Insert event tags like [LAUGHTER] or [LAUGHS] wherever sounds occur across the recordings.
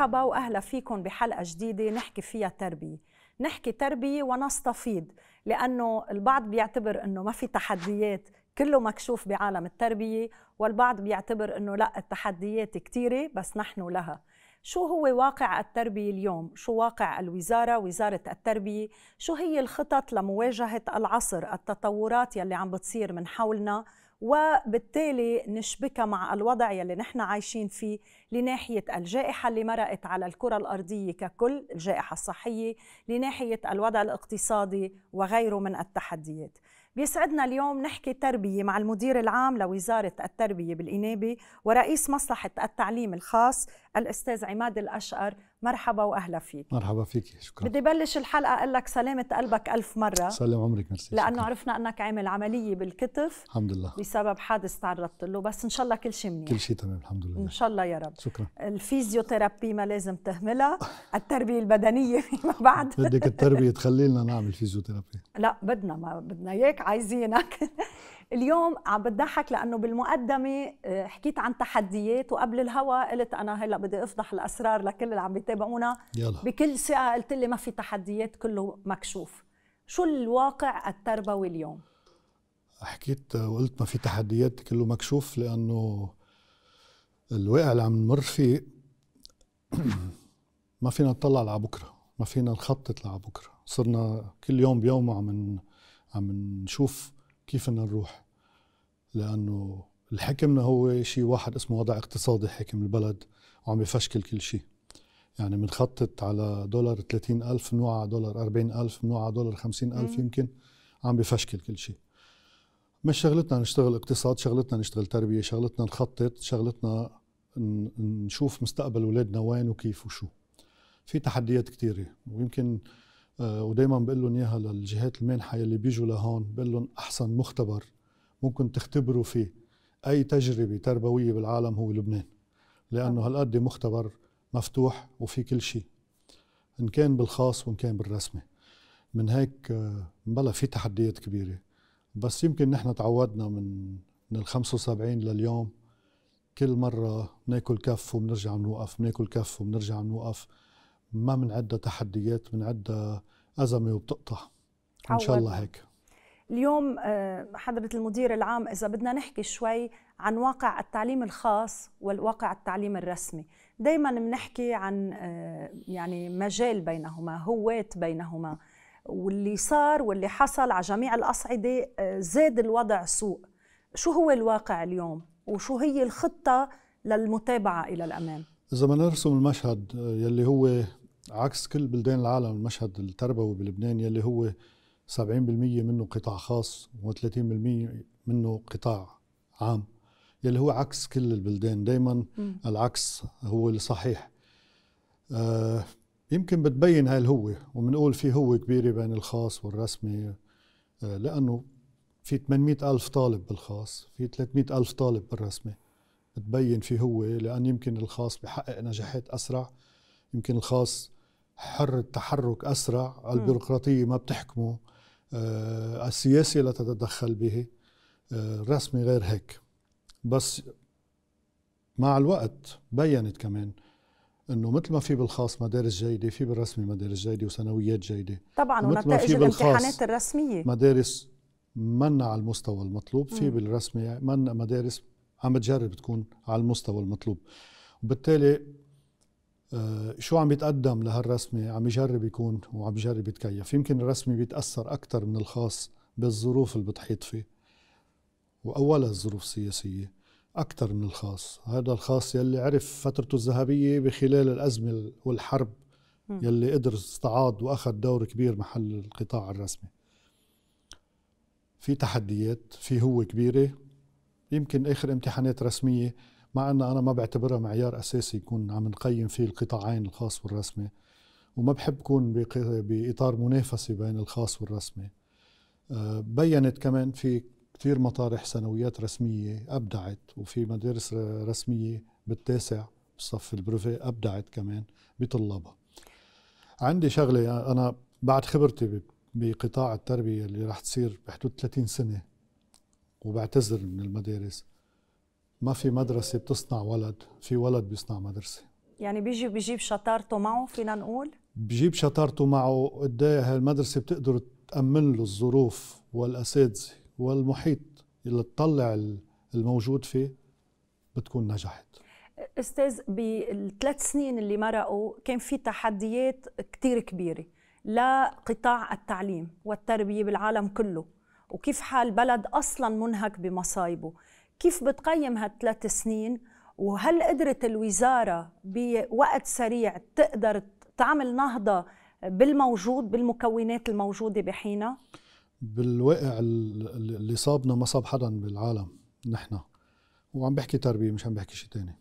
مرحبا واهلا فيكم بحلقه جديده نحكي فيها تربيه نحكي تربيه ونستفيض لانه البعض بيعتبر انه ما في تحديات كله مكشوف بعالم التربيه والبعض بيعتبر انه لا التحديات كثيره بس نحن لها شو هو واقع التربية اليوم؟ شو واقع الوزارة، وزارة التربية؟ شو هي الخطط لمواجهة العصر، التطورات يلي عم بتصير من حولنا وبالتالي نشبكها مع الوضع يلي نحن عايشين فيه لناحية الجائحة اللي مرقت على الكرة الأرضية ككل الجائحة الصحية لناحية الوضع الاقتصادي وغيره من التحديات بيسعدنا اليوم نحكي تربية مع المدير العام لوزارة التربية بالإنابة ورئيس مصلحة التعليم الخاص الاستاذ عماد الاشقر مرحبا واهلا فيك مرحبا فيك شكرا بدي بلش الحلقه اقول لك سلامه قلبك ألف مره سلام عمرك ميرسي لانه شكرا. عرفنا انك عامل عمليه بالكتف الحمد لله بسبب حادث تعرضت له بس ان شاء الله كل شيء منيح كل شيء تمام الحمد لله ان شاء الله يا رب شكرا الفيزيوثيرابي ما لازم تهملها التربيه البدنيه [LAUGHS] فيما بعد بدك التربيه تخلي لنا نعمل فيزيوثيرابي لا بدنا ما بدنا اياك عايزينك اليوم عم بتضحك لانه بالمقدمه آه، حكيت عن تحديات وقبل الهوا قلت انا هلا بدي افضح الاسرار لكل اللي عم بيتابعونا يلا. بكل ثقه قلت لي ما في تحديات كله مكشوف شو الواقع التربوي اليوم حكيت وقلت آه، ما في تحديات كله مكشوف لانه الواقع اللي عم نمر فيه [CLEARS THROAT] ما فينا نطلع على بكره ما فينا نخطط لبكره صرنا كل يوم بيوم عم عم نشوف كيف بدنا نروح لانه الحكمنا هو شيء واحد اسمه وضع اقتصادي حاكم البلد وعم بفشكل كل شيء يعني بنخطط على دولار 30 ألف بنوع على دولار 40 ألف بنوع على دولار 50 ألف يمكن عم بفشكل كل شيء مش شغلتنا نشتغل اقتصاد شغلتنا نشتغل تربية شغلتنا نخطط شغلتنا نشوف مستقبل أولادنا وين وكيف وشو في تحديات كثيرة ويمكن آه، ودائما بقول لهم اياها للجهات المانحه يلي بيجوا لهون بقول لهم احسن مختبر ممكن تختبروا فيه اي تجربه تربويه بالعالم هو لبنان لانه هالقد مختبر مفتوح وفي كل شيء ان كان بالخاص وان كان بالرسمي من هيك آه، بلا في تحديات كبيره بس يمكن نحن تعودنا من من ال 75 لليوم كل مره بناكل كف وبنرجع بنوقف بناكل كف وبنرجع بنوقف ما من عدة تحديات من عدة أزمة وبتقطع إن شاء الله هيك اليوم آه، حضرة المدير العام إذا بدنا نحكي شوي عن واقع التعليم الخاص والواقع التعليم الرسمي دايما بنحكي عن آه، يعني مجال بينهما هوات بينهما واللي صار واللي حصل على جميع الأصعدة آه، زاد الوضع سوء شو هو الواقع اليوم وشو هي الخطة للمتابعة إلى الأمام إذا ما نرسم المشهد يلي هو عكس كل بلدان العالم المشهد التربوي بلبنان يلي هو 70% منه قطاع خاص و30% منه قطاع عام يلي هو عكس كل البلدان دائما العكس هو الصحيح آه يمكن بتبين هاي الهوة وبنقول في هوة كبيرة بين الخاص والرسمي آه لأنه في 800 ألف طالب بالخاص في 300 ألف طالب بالرسمي بتبين في هوة لأن يمكن الخاص بحقق نجاحات أسرع يمكن الخاص حر التحرك أسرع البيروقراطية ما بتحكمه آه، السياسة لا تتدخل به آه، الرسمي غير هيك بس مع الوقت بينت كمان انه مثل ما في بالخاص مدارس جيده في بالرسمي مدارس جيده وثانويات جيده طبعا ونتائج الامتحانات الرسميه مدارس منا على المستوى المطلوب في بالرسمي منا مدارس عم تجرب تكون على المستوى المطلوب وبالتالي آه، شو عم يتقدم لهالرسمة عم يجرب يكون وعم يجرب يتكيف يمكن الرسمي بيتأثر أكثر من الخاص بالظروف اللي بتحيط فيه وأولها الظروف السياسية أكثر من الخاص هذا الخاص يلي عرف فترته الذهبية بخلال الأزمة والحرب يلي قدر استعاض وأخذ دور كبير محل القطاع الرسمي في تحديات في هو كبيرة يمكن آخر امتحانات رسمية مع أن أنا ما بعتبرها معيار أساسي يكون عم نقيم فيه القطاعين الخاص والرسمي وما بحب كون بإطار منافسة بين الخاص والرسمي آه، بينت كمان في كثير مطارح ثانويات رسمية أبدعت وفي مدارس رسمية بالتاسع بالصف البروفي أبدعت كمان بطلابها عندي شغلة أنا بعد خبرتي بقطاع التربية اللي راح تصير بحدود 30 سنة وبعتذر من المدارس ما في مدرسه بتصنع ولد في ولد بيصنع مدرسه يعني بيجي بيجيب شطارته معه فينا نقول بجيب شطارته معه قد ايه هالمدرسه بتقدر تامن له الظروف والاساتذه والمحيط اللي تطلع الموجود فيه بتكون نجحت استاذ بالثلاث سنين اللي مرقوا كان في تحديات كثير كبيره لقطاع التعليم والتربيه بالعالم كله وكيف حال بلد اصلا منهك بمصايبه كيف بتقيم هالثلاث سنين وهل قدرت الوزاره بوقت سريع تقدر تعمل نهضه بالموجود بالمكونات الموجوده بحينا؟ بالواقع اللي صابنا ما صاب حدا بالعالم نحن وعم بحكي تربيه مش عم بحكي شيء ثاني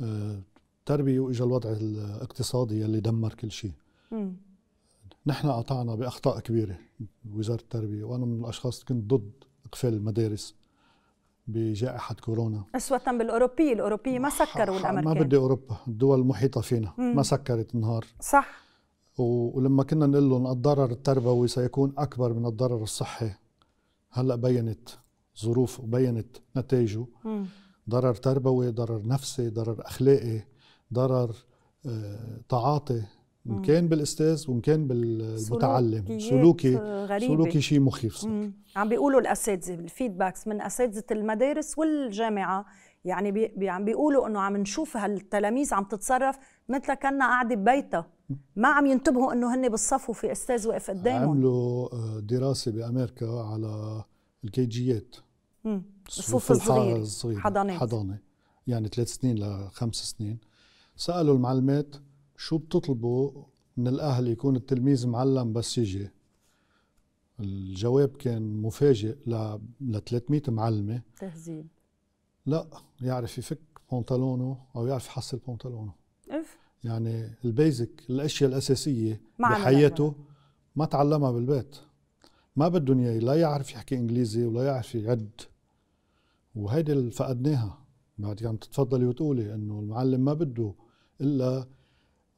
آه، تربيه وإجا الوضع الاقتصادي اللي دمر كل شيء نحن قطعنا باخطاء كبيره وزاره التربيه وانا من الاشخاص كنت ضد اقفال المدارس بجائحة كورونا أسوة بالأوروبية الأوروبية ما سكروا الأمريكان ما بدي أوروبا الدول المحيطة فينا مم. ما سكرت نهار صح ولما كنا نقول لهم الضرر التربوي سيكون أكبر من الضرر الصحي هلأ بينت ظروف وبينت نتائجه ضرر تربوي ضرر نفسي ضرر أخلاقي ضرر آه، تعاطي ان كان بالاستاذ وان كان بالمتعلم سلوكي غريبة. سلوكي شيء مخيف صار عم بيقولوا الاساتذه الفيدباكس من اساتذه المدارس والجامعه يعني بي عم بيقولوا انه عم نشوف هالتلاميذ عم تتصرف مثل كنا قاعده ببيتها ما عم ينتبهوا انه هن بالصف وفي استاذ واقف قدامهم عملوا آه، دراسه بامريكا على الكي جيات الصفوف الصغيره حضانات حضانه يعني ثلاث سنين لخمس سنين سالوا المعلمات شو بتطلبوا من الاهل يكون التلميذ معلم بس يجي الجواب كان مفاجئ ل 300 معلمه تهذيب لا يعرف يفك بنطلونه او يعرف يحصل بنطلونه اف يعني البيزك الاشياء الاساسيه بحياته ما تعلمها بالبيت ما بدهم اياه لا يعرف يحكي انجليزي ولا يعرف يعد وهيدي اللي فقدناها بعد عم يعني تتفضلي وتقولي انه المعلم ما بده الا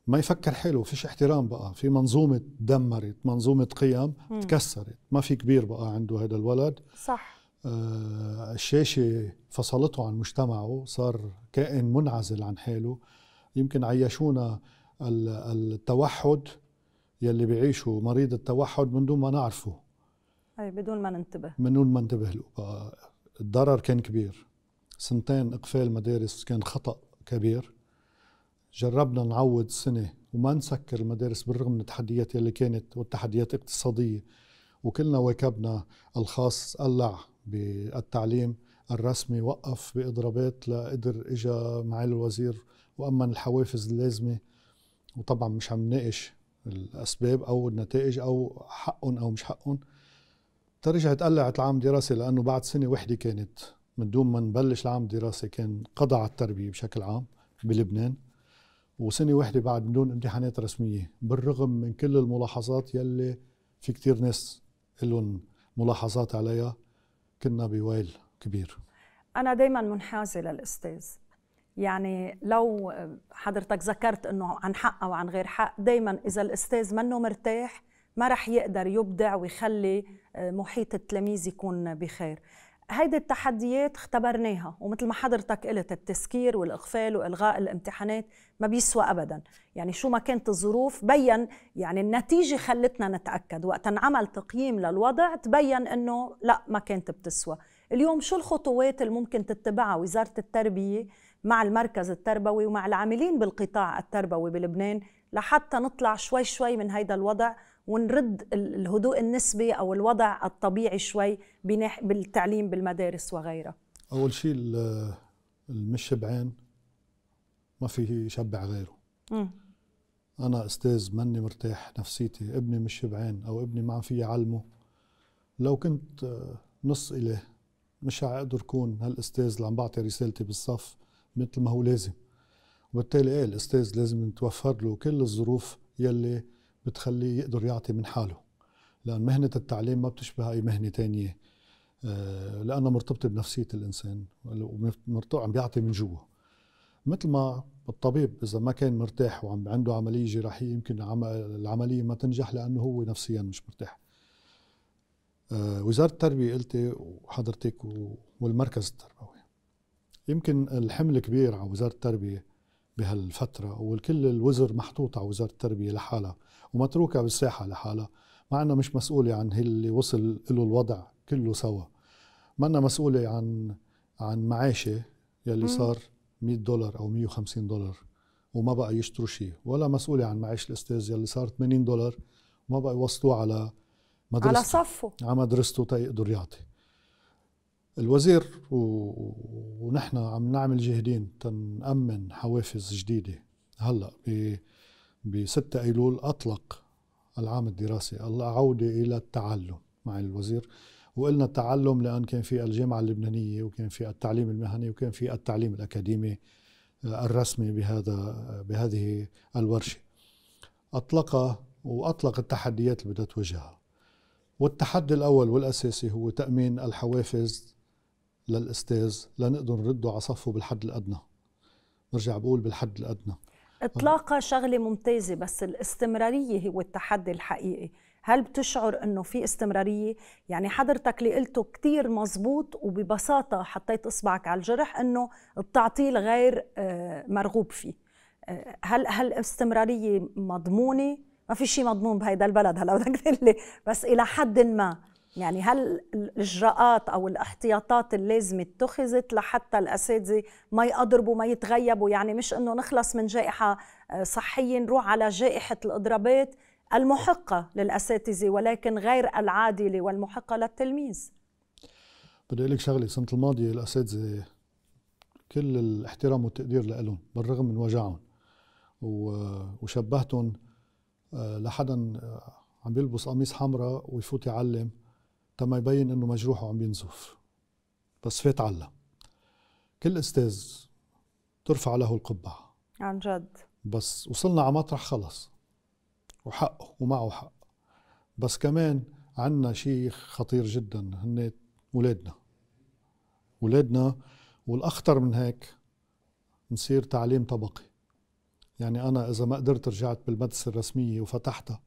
ما يفكر حلو فيش احترام بقى في منظومة دمرت منظومة قيم مم. تكسرت ما في كبير بقى عنده هذا الولد صح آه الشاشة فصلته عن مجتمعه صار كائن منعزل عن حاله يمكن عيشونا التوحد يلي بيعيشه مريض التوحد من دون ما نعرفه أي بدون ما ننتبه من دون ما ننتبه له بقى الضرر كان كبير سنتين إقفال مدارس كان خطأ كبير جربنا نعوض سنه وما نسكر المدارس بالرغم من التحديات اللي كانت والتحديات الاقتصاديه وكلنا واكبنا الخاص قلع بالتعليم الرسمي وقف باضرابات لقدر اجى معالي الوزير وامن الحوافز اللازمه وطبعا مش عم ناقش الاسباب او النتائج او حقهم او مش حقهم ترجع تقلعت العام الدراسي لانه بعد سنه وحده كانت من دون ما نبلش العام الدراسي كان قضى على التربيه بشكل عام بلبنان وسنة واحدة بعد بدون امتحانات رسمية بالرغم من كل الملاحظات يلي في كتير ناس لهم ملاحظات عليها كنا بويل كبير أنا دايما منحازة للأستاذ يعني لو حضرتك ذكرت أنه عن حق أو عن غير حق دايما إذا الأستاذ منه مرتاح ما رح يقدر يبدع ويخلي محيط التلاميذ يكون بخير هيدي التحديات اختبرناها ومثل ما حضرتك قلت التسكير والاغفال والغاء الامتحانات ما بيسوى ابدا يعني شو ما كانت الظروف بين يعني النتيجه خلتنا نتاكد وقت انعمل تقييم للوضع تبين انه لا ما كانت بتسوى اليوم شو الخطوات اللي ممكن تتبعها وزاره التربيه مع المركز التربوي ومع العاملين بالقطاع التربوي بلبنان لحتى نطلع شوي شوي من هيدا الوضع ونرد الهدوء النسبي او الوضع الطبيعي شوي بالتعليم بالمدارس وغيرها اول شيء المش بعين ما في يشبع غيره م. انا استاذ ماني مرتاح نفسيتي ابني مش بعين او ابني ما عم في يعلمه لو كنت آه، نص اله مش هقدر كون هالاستاذ اللي عم بعطي رسالتي بالصف مثل ما هو لازم وبالتالي ايه الاستاذ لازم نتوفر له كل الظروف يلي بتخليه يقدر يعطي من حاله لأن مهنة التعليم ما بتشبه أي مهنة تانية آه، لأنها مرتبطة بنفسية الإنسان ومرتبط عم بيعطي من جوا مثل ما الطبيب إذا ما كان مرتاح وعنده عملية جراحية يمكن العملية ما تنجح لأنه هو نفسيا مش مرتاح آه، وزارة التربية قلتي وحضرتك والمركز التربوي يمكن الحمل كبير على وزارة التربية بهالفترة والكل الوزر محطوط على وزارة التربية لحالها ومتروكه بالساحه لحالها مع انها مش مسؤوله عن اللي وصل له الوضع كله سوا منا مسؤوله عن عن معاشي يلي صار 100 دولار او 150 دولار وما بقى يشتروا شيء ولا مسؤوله عن معاش الاستاذ يلي صار 80 دولار وما بقى يوصلوه على مدرسته على صفه على مدرسته تيقدر يعطي الوزير و... ونحن عم نعمل جهدين تنأمن حوافز جديدة هلا ب... ب 6 أيلول أطلق العام الدراسي العودة إلى التعلم مع الوزير وقلنا التعلم لأن كان في الجامعة اللبنانية وكان في التعليم المهني وكان في التعليم الأكاديمي آه، الرسمي بهذا آه، بهذه الورشة أطلق وأطلق التحديات اللي بدها تواجهها والتحدي الأول والأساسي هو تأمين الحوافز للأستاذ لنقدر نرده على صفه بالحد الأدنى برجع بقول بالحد الأدنى إطلاقة شغله ممتازه بس الاستمراريه هو التحدي الحقيقي هل بتشعر انه في استمراريه يعني حضرتك اللي قلته كثير مزبوط وببساطه حطيت اصبعك على الجرح انه التعطيل غير آه، مرغوب فيه آه، هل هل استمراريه مضمونه ما في شيء مضمون بهيدا البلد هلا بدك تقول لي بس الى حد ما يعني هل الاجراءات او الاحتياطات اللازمه اتخذت لحتى الاساتذه ما يضربوا ما يتغيبوا يعني مش انه نخلص من جائحه آه، صحيه نروح على جائحه الاضرابات المحقه للاساتذه ولكن غير العادله والمحقه للتلميذ بدي اقول لك شغله السنه الماضيه الاساتذه كل الاحترام والتقدير لهم بالرغم من وجعهم وشبهتهم آه، لحدا آه، عم بيلبس قميص حمراء ويفوت يعلم تما يبين انه مجروح وعم ينزف بس فات علّى كل استاذ ترفع له القبعه عن جد بس وصلنا على مطرح خلص وحقه ومعه حق بس كمان عنا شيء خطير جدا هن اولادنا اولادنا والاخطر من هيك نصير تعليم طبقي يعني انا اذا ما قدرت رجعت بالمدرسه الرسميه وفتحتها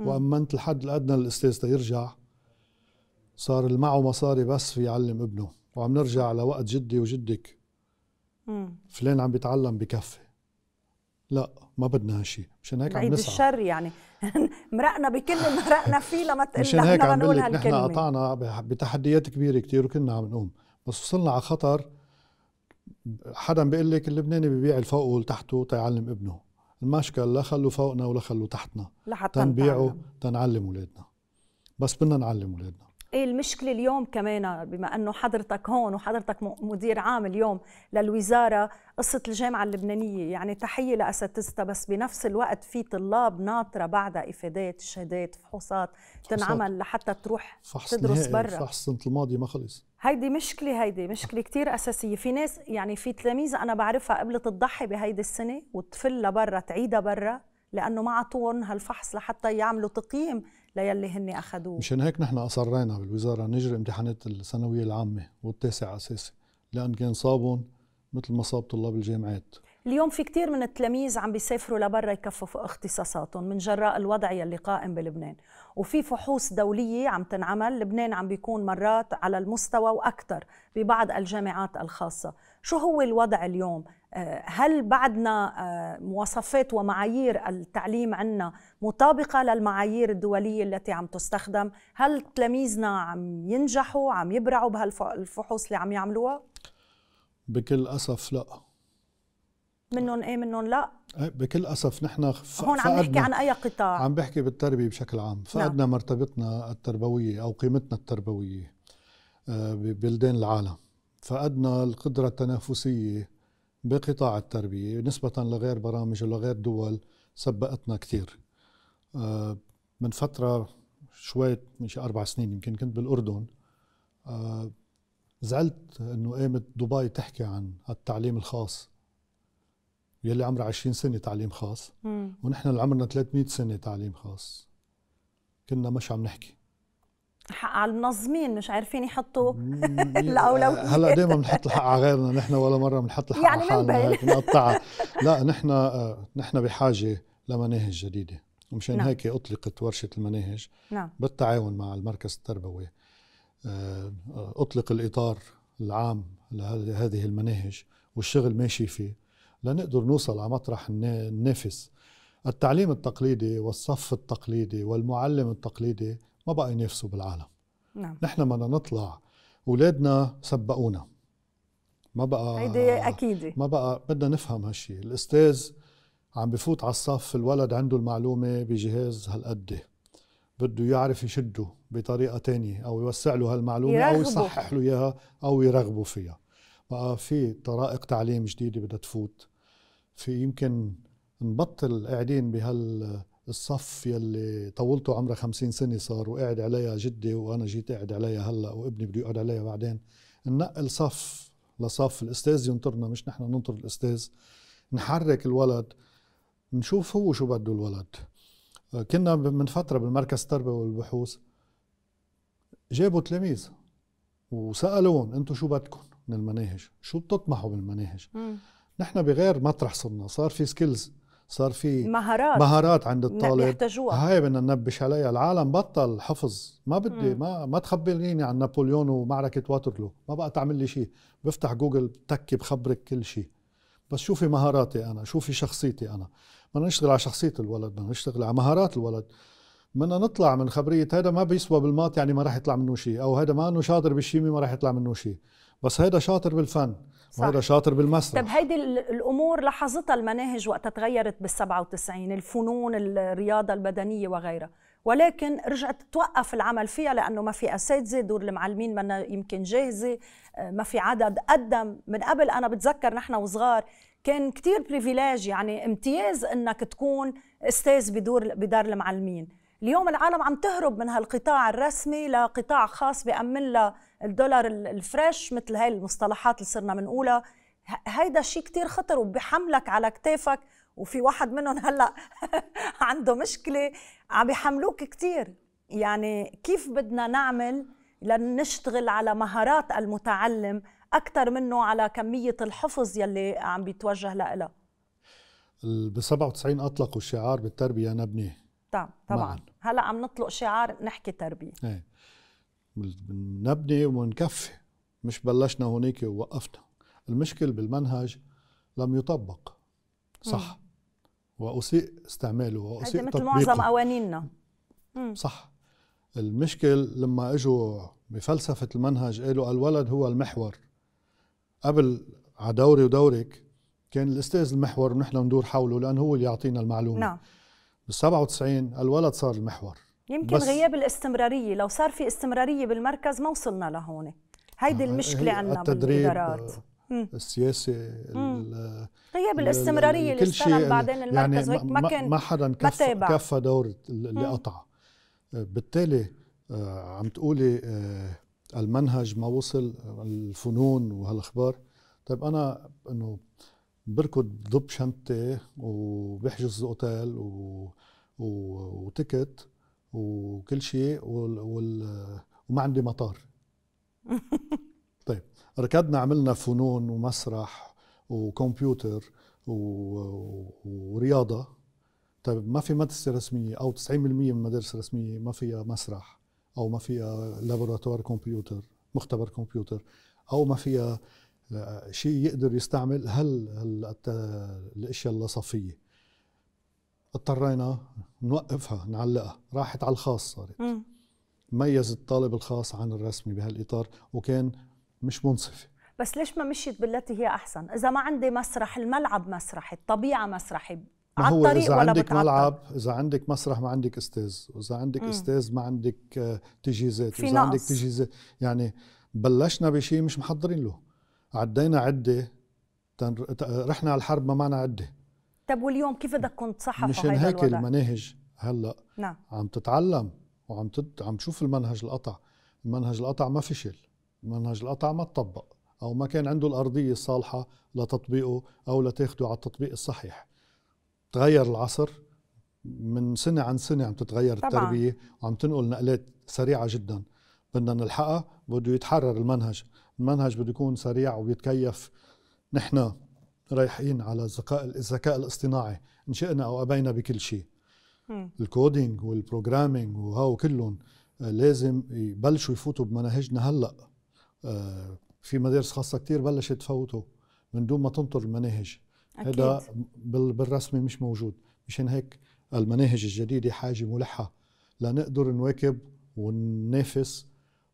وامنت الحد الادنى للاستاذ يرجع صار اللي معه مصاري بس في يعلم ابنه وعم نرجع لوقت جدي وجدك مم. فلان عم بيتعلم بكفي لا ما بدنا هالشيء مشان هيك عم نسعى الشر يعني [LAUGHS] مرقنا بكل مرقنا فيه لما تقول مشان هيك عم بقول لك نحن قطعنا بتحديات كبيره كثير وكنا عم نقوم بس وصلنا على خطر حدا بيقول لك اللبناني ببيع الفوق والتحته تيعلم ابنه المشكل لا خلوا فوقنا ولا خلوا تحتنا لحتى تنبيعه تنعلم اولادنا بس بدنا نعلم اولادنا إيه المشكله اليوم كمان بما انه حضرتك هون وحضرتك مدير عام اليوم للوزاره قصه الجامعه اللبنانيه يعني تحيه لاساتذتها بس بنفس الوقت في طلاب ناطره بعدها افادات شهادات فحوصات تنعمل لحتى تروح فحص تدرس برا فحص السنه الماضيه ما خلص هيدي مشكلة هيدي مشكلة كتير أساسية في ناس يعني في تلاميذ أنا بعرفها قبلت تضحي بهيدي السنة وتفلها برا تعيدها برا لأنه ما عطوهم هالفحص لحتى يعملوا تقييم ليلي هن اخذوه مشان هيك نحن اصرينا بالوزاره نجري امتحانات الثانويه العامه والتاسع اساسي لان كان صابهم مثل ما صاب طلاب الجامعات اليوم في كثير من التلاميذ عم بيسافروا لبرا يكففوا اختصاصاتهم من جراء الوضع يلي قائم بلبنان وفي فحوص دولية عم تنعمل لبنان عم بيكون مرات على المستوى وأكثر ببعض الجامعات الخاصة شو هو الوضع اليوم هل بعدنا آه، مواصفات ومعايير التعليم عندنا مطابقه للمعايير الدوليه التي عم تستخدم هل تلاميذنا عم ينجحوا عم يبرعوا بهالفحوص اللي عم يعملوها بكل اسف لا منهم ايه منهم لا إيه، بكل اسف نحن هون عم نحكي عن اي قطاع عم بحكي بالتربيه بشكل عام نعم. فقدنا نعم. مرتبتنا التربويه او قيمتنا التربويه آه، ببلدان العالم فقدنا القدره التنافسيه بقطاع التربية نسبة لغير برامج ولغير دول سبقتنا كثير آه، من فترة شوية مش أربع سنين يمكن كنت بالأردن آه، زعلت انه قامت دبي تحكي عن التعليم الخاص يلي عمرها 20 سنه تعليم خاص ونحن اللي عمرنا 300 سنه تعليم خاص كنا مش عم نحكي الحق على المنظمين مش عارفين يحطوا [LAUGHS] الاولويه آه، هلا دائما بنحط الحق على غيرنا نحن ولا مره بنحط الحق يعني على حالنا بنقطعها [LAUGHS] لا نحن آه، نحن بحاجه لمناهج جديده ومشان نعم. هيك اطلقت ورشه المناهج نعم. بالتعاون مع المركز التربوي آه، اطلق الاطار العام لهذه المناهج والشغل ماشي فيه لنقدر نوصل على مطرح النافس التعليم التقليدي والصف التقليدي والمعلم التقليدي ما بقى ينافسوا بالعالم نعم نحن بدنا نطلع اولادنا سبقونا ما بقى هيدي اكيد ما بقى بدنا نفهم هالشيء الاستاذ عم بفوت على الصف الولد عنده المعلومه بجهاز هالقد بده يعرف يشده بطريقه تانية او يوسع له هالمعلومه يرغبه. او يصحح له اياها او يرغبه فيها بقى في طرائق تعليم جديده بدها تفوت في يمكن نبطل قاعدين بهال الصف يلي طولته عمره خمسين سنة صار وقعد عليها جدي وأنا جيت قاعد عليها هلأ وابني بده يقعد عليها بعدين ننقل صف لصف الأستاذ ينطرنا مش نحن ننطر الأستاذ نحرك الولد نشوف هو شو بده الولد كنا من فترة بالمركز التربوي والبحوث جابوا تلاميذ وسألون أنتم شو بدكم من المناهج شو بتطمحوا بالمناهج نحن بغير مطرح صرنا صار في سكيلز صار في مهارات مهارات عند الطالب يحتاجوها هاي بدنا ننبش عليها العالم بطل حفظ ما بدي ما ما تخبريني عن نابليون ومعركه واترلو ما بقى تعمل لي شيء بفتح جوجل تكي بخبرك كل شيء بس شوفي مهاراتي انا شوفي شخصيتي انا بدنا نشتغل على شخصيه الولد بدنا نشتغل على مهارات الولد بدنا نطلع من خبريه هذا ما بيسوى بالمات يعني ما راح يطلع منه شيء او هذا ما انه شاطر بالشيمي ما راح يطلع منه شيء بس هذا شاطر بالفن وهذا شاطر بالمسرح طب هيدي الامور لاحظتها المناهج وقتها تغيرت بال 97 الفنون الرياضه البدنيه وغيرها ولكن رجعت توقف العمل فيها لانه ما في اساتذه دور المعلمين منا يمكن جاهزه آه، ما في عدد قدم من قبل انا بتذكر نحن وصغار كان كتير بريفيليج يعني امتياز انك تكون استاذ بدور بدار المعلمين اليوم العالم عم تهرب من هالقطاع الرسمي لقطاع خاص بأمن لها الدولار الفريش مثل هاي المصطلحات اللي صرنا بنقولها هيدا شيء كتير خطر وبحملك على كتافك وفي واحد منهم [LAUGHS] هلا عنده مشكله عم بيحملوك كتير يعني كيف بدنا نعمل لنشتغل على مهارات المتعلم اكثر منه على كميه الحفظ يلي عم بيتوجه لها ب 97 اطلقوا شعار بالتربيه نبني طبعا طبعا معاً. هلا عم نطلق شعار نحكي تربيه ايه. بنبني ونكفي مش بلشنا هونيك ووقفنا المشكل بالمنهج لم يطبق صح واسيء استعماله واسيء مثل معظم قوانيننا صح المشكل لما اجوا بفلسفه المنهج قالوا الولد هو المحور قبل على دوري ودورك كان الاستاذ المحور ونحن ندور حوله لانه هو اللي يعطينا المعلومه نعم بال 97 الولد صار المحور يمكن غياب الاستمراريه لو صار في استمراريه بالمركز ما وصلنا لهون هيدي المشكله عندنا بالادارات السياسي غياب الاستمراريه اللي اشتغل بعدين المركز يعني ما كان ما حدا كف كفى دور اللي قطع آه، بالتالي آه، عم تقولي آه، المنهج ما وصل الفنون وهالاخبار طيب انا انه بركض ضب شنطتي وبحجز اوتيل و... و... وتكت وكل شيء وال... وال... وما عندي مطار [LAUGHS] طيب ركضنا عملنا فنون ومسرح وكمبيوتر ورياضه طيب ما في مدرسه رسميه او 90% من المدارس الرسميه ما فيها مسرح او ما فيها لابوراتوار كمبيوتر مختبر كمبيوتر او ما فيها آه، شيء يقدر يستعمل هل, الاشياء اللاصفيه اضطرينا نوقفها نعلقها راحت على الخاص صارت ميز الطالب الخاص عن الرسمي بهالاطار وكان مش منصف بس ليش ما مشيت بالتي هي احسن اذا ما عندي مسرح الملعب مسرحي الطبيعه مسرحي ما هو إذا عندك بتعطل. ملعب إذا عندك مسرح ما عندك أستاذ وإذا عندك أستاذ ما عندك آه، تجهيزات وإذا عندك تجهيزات يعني بلشنا بشيء مش محضرين له عدينا عدة رحنا على الحرب ما معنا عدة طب واليوم كيف بدك كنت صح مشان هيك المناهج هلا نعم. عم تتعلم وعم تد... عم تشوف المنهج القطع المنهج القطع ما فشل المنهج القطع ما تطبق او ما كان عنده الارضيه الصالحه لتطبيقه او لتاخده على التطبيق الصحيح تغير العصر من سنه عن سنه عم تتغير طبعا. التربيه وعم تنقل نقلات سريعه جدا بدنا نلحقها بده يتحرر المنهج المنهج بده يكون سريع وبيتكيف نحن رايحين على الذكاء الذكاء الاصطناعي ان شئنا او ابينا بكل شيء الكودينج والبروجرامينج وهو كلهم آه، لازم يبلشوا يفوتوا بمناهجنا هلا آه، في مدارس خاصه كتير بلشت تفوتوا من دون ما تنطر المناهج هذا بالرسمي مش موجود مشان هيك المناهج الجديده حاجه ملحه لنقدر نواكب وننافس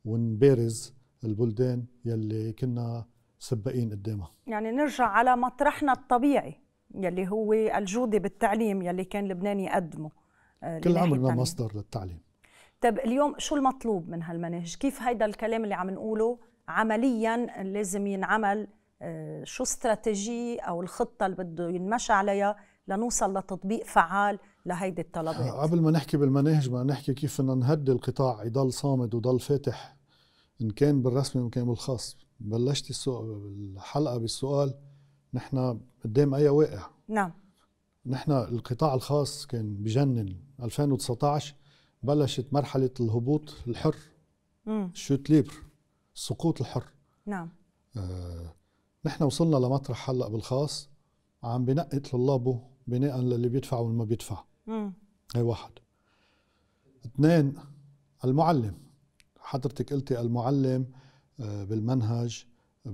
ونبارز البلدان يلي كنا سباقين قدامها يعني نرجع على مطرحنا الطبيعي يلي هو الجودة بالتعليم يلي كان لبنان يقدمه آه، كل عمرنا مصدر للتعليم طب اليوم شو المطلوب من هالمناهج كيف هيدا الكلام اللي عم نقوله عمليا لازم ينعمل آه، شو استراتيجي أو الخطة اللي بده ينمشى عليها لنوصل لتطبيق فعال لهيدي الطلبات آه، قبل ما نحكي بالمناهج ما نحكي كيف بدنا نهدي القطاع يضل صامد وضل فاتح ان كان بالرسمي وان كان بالخاص بلشت الحلقه بالسؤال نحن قدام اي واقع نعم نحن القطاع الخاص كان بجنن 2019 بلشت مرحله الهبوط الحر الشوت ليبر السقوط الحر نعم آه نحن وصلنا لمطرح هلا بالخاص عم بنقي طلابه بناء للي بيدفع واللي ما بيدفع امم هي واحد اثنين المعلم حضرتك قلتي المعلم آه، بالمنهج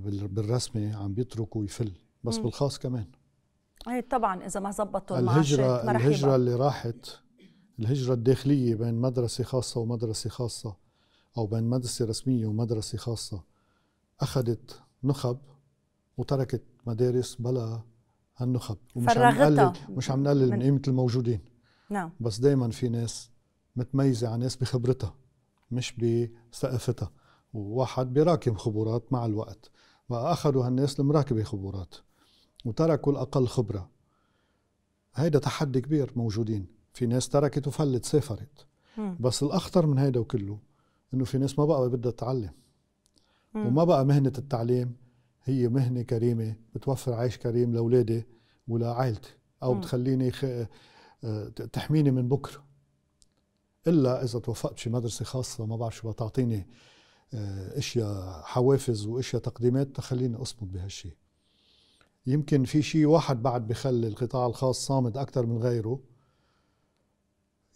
بالرسمه عم بيتركوا يفل بس مم. بالخاص كمان اي طبعا اذا ما زبطوا الهجره الهجره اللي راحت الهجره الداخليه بين مدرسه خاصه ومدرسه خاصه او بين مدرسه رسميه ومدرسه خاصه اخذت نخب وتركت مدارس بلا هالنخب ومش عم نقلل مش عم نقلل من, من قيمه الموجودين نعم بس دائما في ناس متميزه عن ناس بخبرتها مش بثقافتها وواحد بيراكم خبرات مع الوقت وأخذوا هالناس المراكبة خبرات وتركوا الأقل خبرة هيدا تحدي كبير موجودين في ناس تركت وفلت سافرت بس الأخطر من هيدا وكله إنه في ناس ما بقى بدها تتعلم وما بقى مهنة التعليم هي مهنة كريمة بتوفر عيش كريم لأولادي ولعائلتي أو بتخليني خ... آه، تحميني من بكرة إلا إذا توفقت في مدرسة خاصة ما بعرف شو بتعطيني آه، اشياء حوافز واشياء تقديمات تخليني اصمد بهالشيء يمكن في شيء واحد بعد بخلي القطاع الخاص صامد اكثر من غيره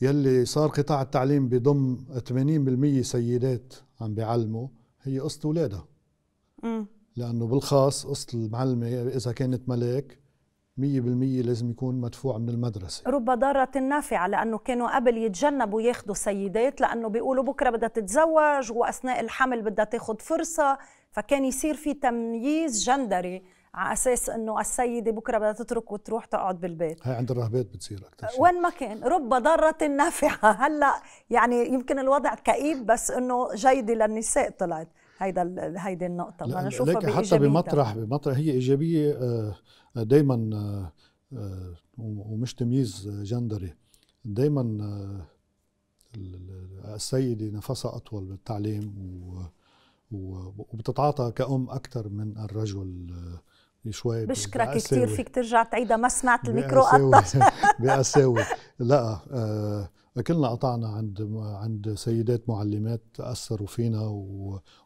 يلي صار قطاع التعليم بضم 80% سيدات عم بيعلموا هي قصة أولادها لأنه بالخاص قصة المعلمة إذا كانت ملاك بالمية لازم يكون مدفوع من المدرسة رب ضارة نافعة لأنه كانوا قبل يتجنبوا ياخدوا سيدات لأنه بيقولوا بكرة بدها تتزوج وأثناء الحمل بدها تاخد فرصة فكان يصير في تمييز جندري على اساس انه السيده بكره بدها تترك وتروح تقعد بالبيت هي عند الرهبات بتصير اكثر شيء وين ما كان رب ضاره نافعه [LAUGHS] هلا يعني يمكن الوضع كئيب بس انه جيده للنساء طلعت هيدا هيدي النقطه بدنا نشوفها حتى بمطرح بمطرح هي ايجابيه آه دايما آه، آه، ومش تمييز جندري دايما آه، السيدة نفسها أطول بالتعليم وبتتعاطى كأم أكثر من الرجل شوي بشكرك كثير فيك ترجع تعيدها ما سمعت الميكرو قطع [LAUGHS] [LAUGHS] بأساوي لا كلنا قطعنا عند عند سيدات معلمات اثروا فينا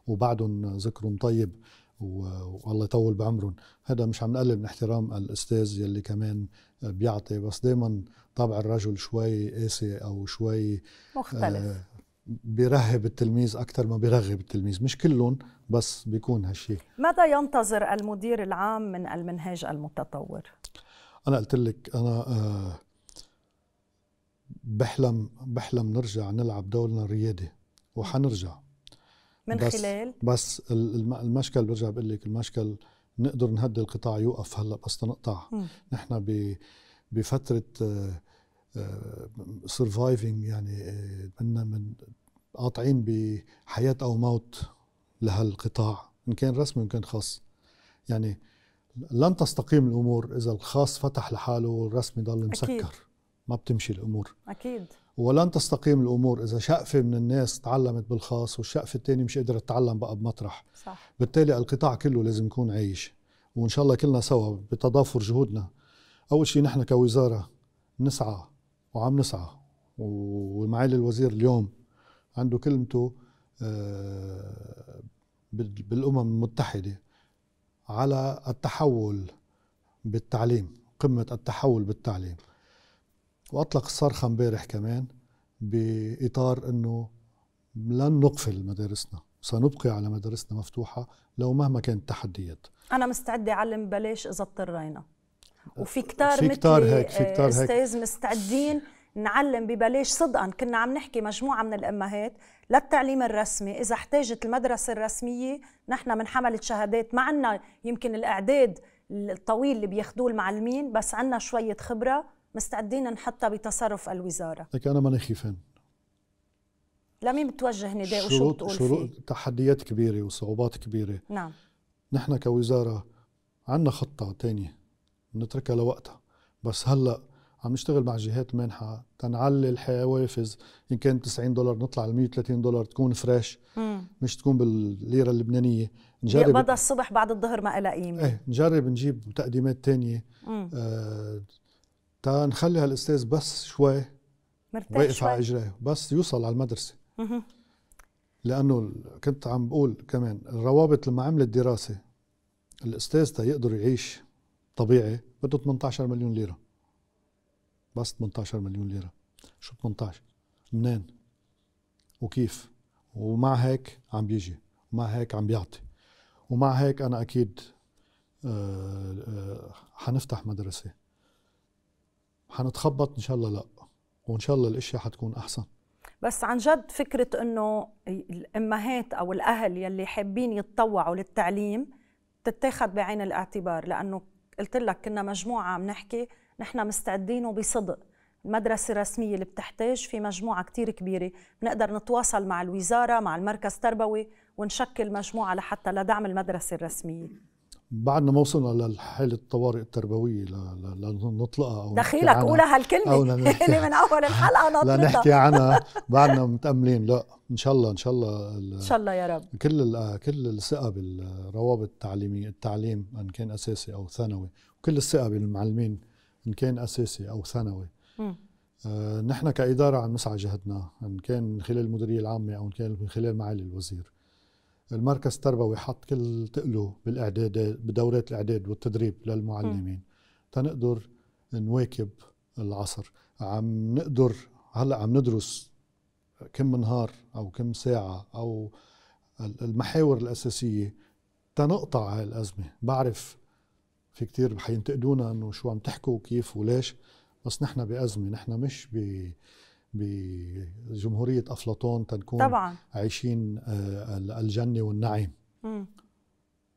وبعدهم ذكرهم طيب والله يطول بعمرهم هذا مش عم نقلل من احترام الاستاذ يلي كمان بيعطي بس دائما طبع الرجل شوي قاسي او شوي مختلف آه بيرهب التلميذ اكثر ما بيرغب التلميذ مش كلهم بس بيكون هالشيء ماذا ينتظر المدير العام من المنهاج المتطور انا قلت لك انا آه بحلم بحلم نرجع نلعب دورنا الريادي وحنرجع من بس خلال بس المشكل برجع بقول لك المشكل نقدر نهدي القطاع يوقف هلا بس تنقطع نحن بفتره سرفايفنج آه، آه، يعني آه، بدنا من قاطعين بحياه او موت لهالقطاع ان كان رسمي وان كان خاص يعني لن تستقيم الامور اذا الخاص فتح لحاله والرسمي ضل مسكر أكيد. ما بتمشي الامور اكيد ولن تستقيم الامور اذا شقفه من الناس تعلمت بالخاص والشقفه الثانيه مش قادره تتعلم بقى بمطرح صح. بالتالي القطاع كله لازم يكون عايش وان شاء الله كلنا سوا بتضافر جهودنا اول شيء نحن كوزاره نسعى وعم نسعى ومعالي الوزير اليوم عنده كلمته آه، بالامم المتحده على التحول بالتعليم قمه التحول بالتعليم واطلق الصرخه امبارح كمان باطار انه لن نقفل مدارسنا سنبقي على مدارسنا مفتوحه لو مهما كانت التحديات انا مستعده اعلم بلاش اذا اضطرينا وفي أه، كتار في كتار هيك في كتار هيك استاذ مستعدين نعلم ببلاش صدقا كنا عم نحكي مجموعه من الامهات للتعليم الرسمي اذا احتاجت المدرسه الرسميه نحن من حمله شهادات ما عندنا يمكن الاعداد الطويل اللي بياخذوه المعلمين بس عندنا شويه خبره مستعدين نحطها بتصرف الوزاره لك انا ماني خيفان لمين بتوجه نداء وشو بتقول شروط فيه؟ تحديات كبيره وصعوبات كبيره نعم نحن كوزاره عندنا خطه ثانيه نتركها لوقتها بس هلا عم نشتغل مع جهات مانحة تنعلي الحوافز إن كان 90 دولار نطلع ل 130 دولار تكون فريش مم. مش تكون بالليرة اللبنانية نجرب يقبضها الصبح بعد الظهر ما لها قيمة ايه نجرب نجيب تقديمات تانية آه تا نخلي هالاستاذ بس شوي مرتاح واقف على اجريه بس يوصل على المدرسه مه. لانه كنت عم بقول كمان الروابط لما عملت دراسه الاستاذ تا يقدر يعيش طبيعي بده 18 مليون ليره بس 18 مليون ليره شو 18 منين وكيف ومع هيك عم بيجي ومع هيك عم بيعطي ومع هيك انا اكيد آه، آه، حنفتح مدرسه حنتخبط ان شاء الله لا وان شاء الله الاشياء حتكون احسن بس عن جد فكره انه الامهات او الاهل يلي حابين يتطوعوا للتعليم تتاخذ بعين الاعتبار لانه قلت لك كنا مجموعه عم نحكي نحن مستعدين وبصدق المدرسة الرسمية اللي بتحتاج في مجموعة كتير كبيرة بنقدر نتواصل مع الوزارة مع المركز التربوي ونشكل مجموعة لحتى لدعم المدرسة الرسمية بعد ما وصلنا للحالة الطوارئ التربوية لنطلقها أو دخيلك قولها هالكلمة [LAUGHS] اللي من أول الحلقة نطلقها لنحكي عنها بعدنا متأملين لا إن شاء الله إن شاء الله إن شاء الله يا رب كل كل الثقة بالروابط التعليمية التعليم إن كان أساسي أو ثانوي وكل الثقة بالمعلمين إن كان أساسي أو ثانوي آه نحن كإدارة عم نسعى جهدنا إن كان من خلال المديرية العامة أو إن كان من خلال معالي الوزير المركز التربوي حط كل تقله بالاعداد بدورات الاعداد والتدريب للمعلمين تنقدر نواكب العصر عم نقدر هلا عم ندرس كم نهار او كم ساعه او المحاور الاساسيه تنقطع هاي الازمه بعرف في كتير حينتقدونا انه شو عم تحكوا وكيف وليش بس نحن بازمه نحن مش ب بجمهورية أفلاطون تنكون طبعا. عايشين آه، الجنة والنعيم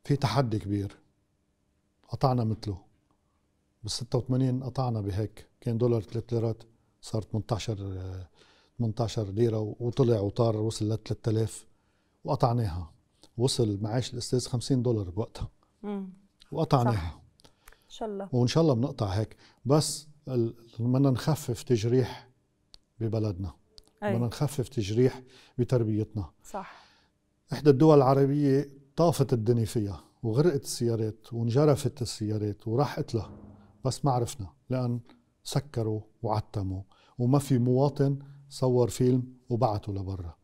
في تحدي كبير قطعنا مثله بال 86 قطعنا بهيك كان دولار 3 ليرات صار 18 18 ليرة وطلع وطار وصل ل 3000 وقطعناها وصل معاش الأستاذ 50 دولار بوقتها وقطعناها إن شاء الله وإن شاء الله بنقطع هيك بس بدنا نخفف تجريح ببلدنا بدنا نخفف تجريح بتربيتنا صح إحدى الدول العربية طافت الدنيا فيها وغرقت السيارات وانجرفت السيارات وراح قتلها بس ما عرفنا لأن سكروا وعتموا وما في مواطن صور فيلم وبعته لبرا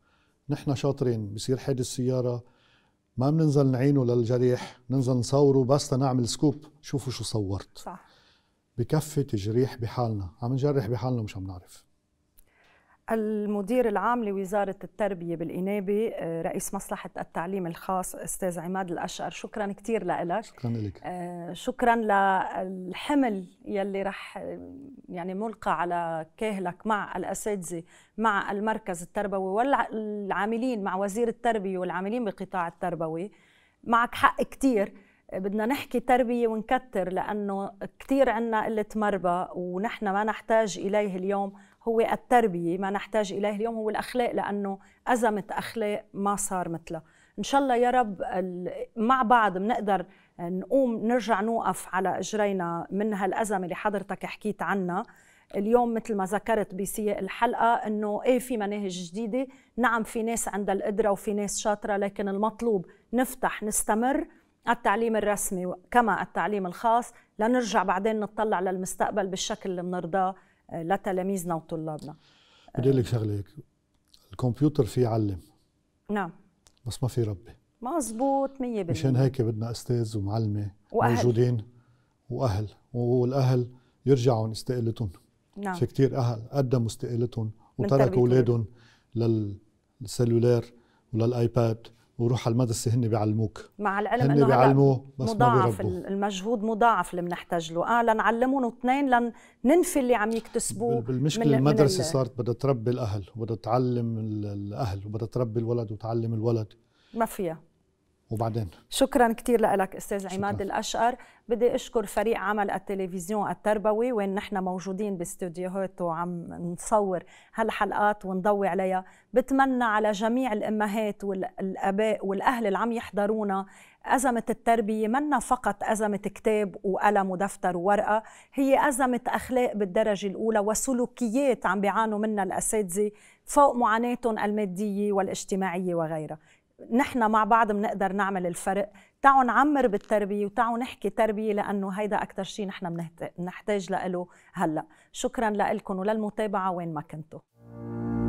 نحن شاطرين بصير حادث السيارة ما بننزل نعينه للجريح ننزل نصوره بس نعمل سكوب شوفوا شو صورت صح بكفي تجريح بحالنا عم نجرح بحالنا مش عم نعرف المدير العام لوزارة التربية بالإنابة آه، رئيس مصلحة التعليم الخاص أستاذ عماد الأشقر شكرا كثير لك شكرا لك آه، شكرا للحمل يلي رح يعني ملقى على كاهلك مع الأساتذة مع المركز التربوي والعاملين مع وزير التربية والعاملين بقطاع التربوي معك حق كثير بدنا نحكي تربية ونكتر لأنه كثير عنا قلة مربى ونحن ما نحتاج إليه اليوم هو التربية ما نحتاج إليه اليوم هو الأخلاق لأنه أزمة أخلاق ما صار مثلها إن شاء الله يا رب مع بعض بنقدر نقوم نرجع نوقف على إجرينا من هالأزمة اللي حضرتك حكيت عنها اليوم مثل ما ذكرت بسياق الحلقه انه ايه في مناهج جديده، نعم في ناس عندها القدره وفي ناس شاطره لكن المطلوب نفتح نستمر التعليم الرسمي كما التعليم الخاص لنرجع بعدين نطلع للمستقبل بالشكل اللي بنرضاه لتلاميذنا وطلابنا بدي اقول لك شغله الكمبيوتر في يعلم نعم بس ما في ربي مزبوط 100% مشان هيك بدنا استاذ ومعلمه وأهل. موجودين واهل والاهل يرجعوا استقالتهم نعم في كثير اهل قدموا استقالتهم وتركوا اولادهم للسلولار وللايباد وروح على المدرسه هن بيعلموك مع العلم انه بيعلموا بس مضاعف المجهود مضاعف اللي بنحتاج له اه لنعلمهم اثنين لننفي اللي عم يكتسبوه بالمشكله من المدرسه من صارت بدها تربي الاهل وبدها تعلم الاهل وبدها تربي الولد وتعلم الولد ما فيها وبعدين شكرا كثير لك استاذ شكرا. عماد الاشقر بدي اشكر فريق عمل التلفزيون التربوي وين نحن موجودين باستديوهات وعم نصور هالحلقات ونضوي عليها بتمنى على جميع الامهات والاباء والاهل اللي عم يحضرونا أزمة التربية منا فقط أزمة كتاب وقلم ودفتر وورقة هي أزمة أخلاق بالدرجة الأولى وسلوكيات عم بيعانوا منها الأساتذة فوق معاناتهم المادية والاجتماعية وغيرها نحن مع بعض بنقدر نعمل الفرق تعوا نعمر بالتربيه وتعوا نحكي تربيه لانه هيدا أكتر شيء نحن بنحتاج له هلا شكرا لكم وللمتابعه وين ما كنتوا